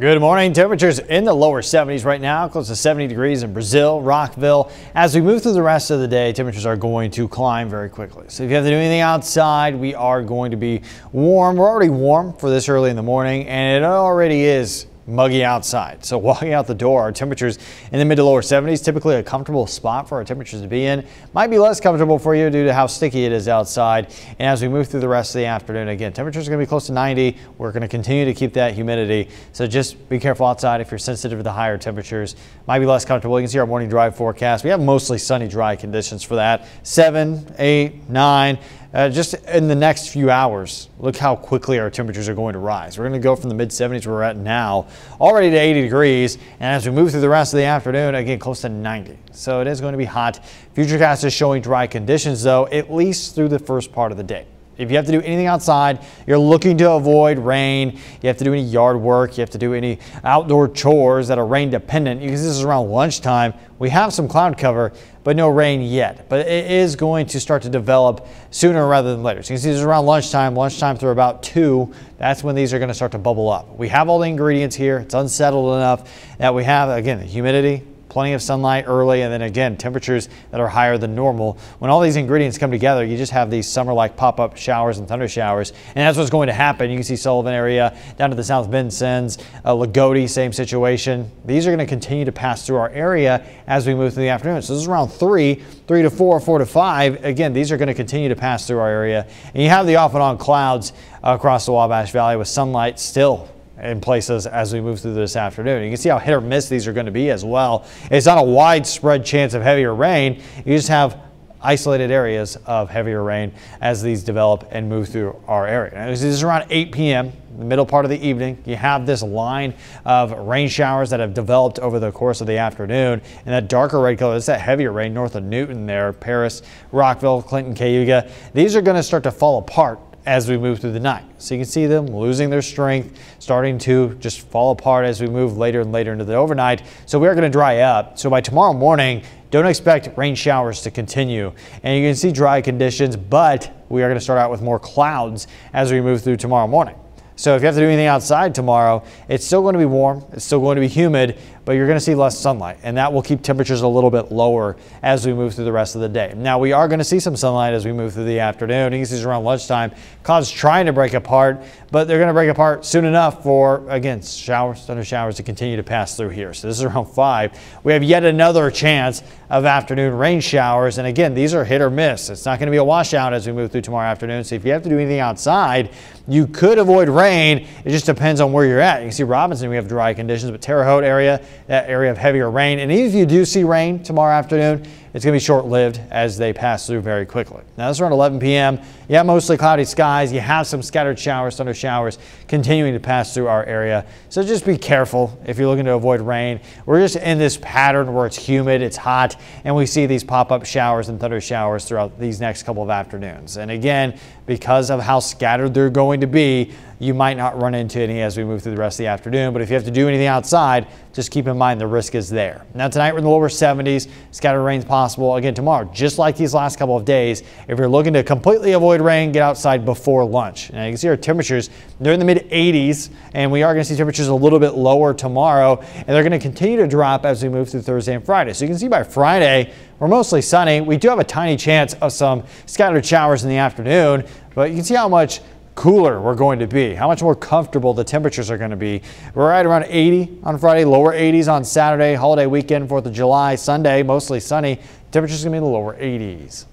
Good morning. Temperatures in the lower 70s right now, close to 70 degrees in Brazil, Rockville. As we move through the rest of the day, temperatures are going to climb very quickly. So if you have to do anything outside, we are going to be warm. We're already warm for this early in the morning, and it already is muggy outside. So walking out the door, our temperatures in the mid to lower 70s, typically a comfortable spot for our temperatures to be in. Might be less comfortable for you due to how sticky it is outside. And as we move through the rest of the afternoon, again, temperatures are going to be close to 90. We're going to continue to keep that humidity. So just be careful outside if you're sensitive to the higher temperatures. Might be less comfortable. You can see our morning drive forecast. We have mostly sunny, dry conditions for that. 7, 8, 9. Uh, just in the next few hours, look how quickly our temperatures are going to rise. We're going to go from the mid 70s where we're at now already to 80 degrees. And as we move through the rest of the afternoon, again, close to 90. So it is going to be hot. Futurecast is showing dry conditions, though, at least through the first part of the day. If you have to do anything outside, you're looking to avoid rain. You have to do any yard work. You have to do any outdoor chores that are rain dependent because this is around lunchtime. We have some cloud cover, but no rain yet. But it is going to start to develop sooner rather than later. So you can see this is around lunchtime, lunchtime through about two. That's when these are going to start to bubble up. We have all the ingredients here. It's unsettled enough that we have, again, the humidity, plenty of sunlight early, and then again, temperatures that are higher than normal. When all these ingredients come together, you just have these summer-like pop-up showers and thunder showers, and that's what's going to happen. You can see Sullivan area down to the South Vincennes, sends, uh, Lagodi, same situation. These are going to continue to pass through our area as we move through the afternoon. So this is around 3, 3 to 4, 4 to 5. Again, these are going to continue to pass through our area, and you have the off and on clouds uh, across the Wabash Valley with sunlight still in places as we move through this afternoon. You can see how hit or miss these are going to be as well. It's not a widespread chance of heavier rain. You just have isolated areas of heavier rain as these develop and move through our area. Now, this is around 8 p.m., the middle part of the evening. You have this line of rain showers that have developed over the course of the afternoon. And that darker red color, is that heavier rain north of Newton there, Paris, Rockville, Clinton, Cayuga. These are going to start to fall apart as we move through the night. So you can see them losing their strength, starting to just fall apart as we move later and later into the overnight. So we are going to dry up. So by tomorrow morning, don't expect rain showers to continue. And you can see dry conditions, but we are going to start out with more clouds as we move through tomorrow morning. So if you have to do anything outside tomorrow, it's still going to be warm. It's still going to be humid, but you're going to see less sunlight, and that will keep temperatures a little bit lower as we move through the rest of the day. Now, we are going to see some sunlight as we move through the afternoon. You can see around lunchtime, clouds trying to break apart, but they're going to break apart soon enough for, again, showers, thunder showers to continue to pass through here. So this is around 5. We have yet another chance of afternoon rain showers, and again, these are hit or miss. It's not going to be a washout as we move through tomorrow afternoon, so if you have to do anything outside, you could avoid rain. It just depends on where you're at. You can see Robinson, we have dry conditions, but Terre Haute area, that area of heavier rain. And even if you do see rain tomorrow afternoon, it's going to be short-lived as they pass through very quickly. Now this around 11 p.m. Yeah, mostly cloudy skies. You have some scattered showers, thunder showers continuing to pass through our area. So just be careful if you're looking to avoid rain. We're just in this pattern where it's humid, it's hot, and we see these pop-up showers and thunder showers throughout these next couple of afternoons. And again, because of how scattered they're going to be, you might not run into any as we move through the rest of the afternoon. But if you have to do anything outside, just keep in mind the risk is there. Now tonight we're in the lower 70s. Scattered rain's possible possible again tomorrow, just like these last couple of days. If you're looking to completely avoid rain, get outside before lunch. Now you can see our temperatures, they're in the mid 80s, and we are going to see temperatures a little bit lower tomorrow, and they're going to continue to drop as we move through Thursday and Friday. So you can see by Friday, we're mostly sunny. We do have a tiny chance of some scattered showers in the afternoon, but you can see how much cooler we're going to be, how much more comfortable the temperatures are going to be. We're right around 80 on Friday, lower 80s on Saturday, holiday weekend, 4th of July, Sunday, mostly sunny. Temperatures going to be in the lower 80s.